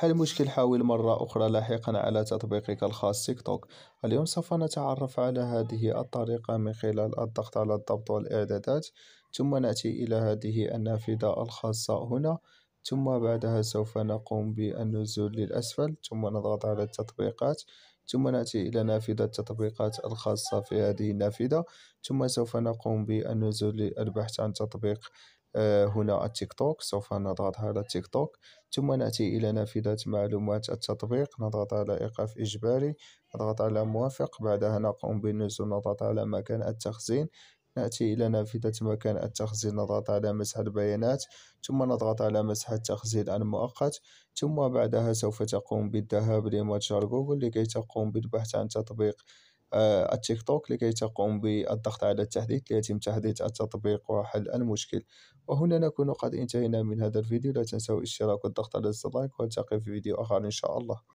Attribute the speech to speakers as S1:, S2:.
S1: حل مشكل حاول مرة أخرى لاحقا على تطبيقك الخاص تيك توك اليوم سوف نتعرف على هذه الطريقة من خلال الضغط على الضبط والإعدادات ثم نأتي إلى هذه النافذة الخاصة هنا ثم بعدها سوف نقوم بالنزول للأسفل ثم نضغط على التطبيقات ثم نأتي إلى نافذة التطبيقات الخاصة في هذه النافذة ثم سوف نقوم بالنزول للبحث عن تطبيق آه، هنا التيك توك سوف نضغط على التيك توك ثم نأتي إلى نافذة معلومات التطبيق نضغط على إيقاف إجباري نضغط على موافق بعدها نقوم بالنزول نضغط على مكان التخزين نأتي إلى نافذة مكان التخزين نضغط على مسح البيانات ثم نضغط على مسح التخزين المؤقت ثم بعدها سوف تقوم بالذهاب لمتجر جوجل لكي تقوم بالبحث عن تطبيق آه، التيك توك لكي تقوم بالضغط على التحديث ليتم تحديث التطبيق وحل المشكل وهنا نكون قد انتهينا من هذا الفيديو لا تنسوا الاشتراك والضغط على لايك والتقي في فيديو آخر إن شاء الله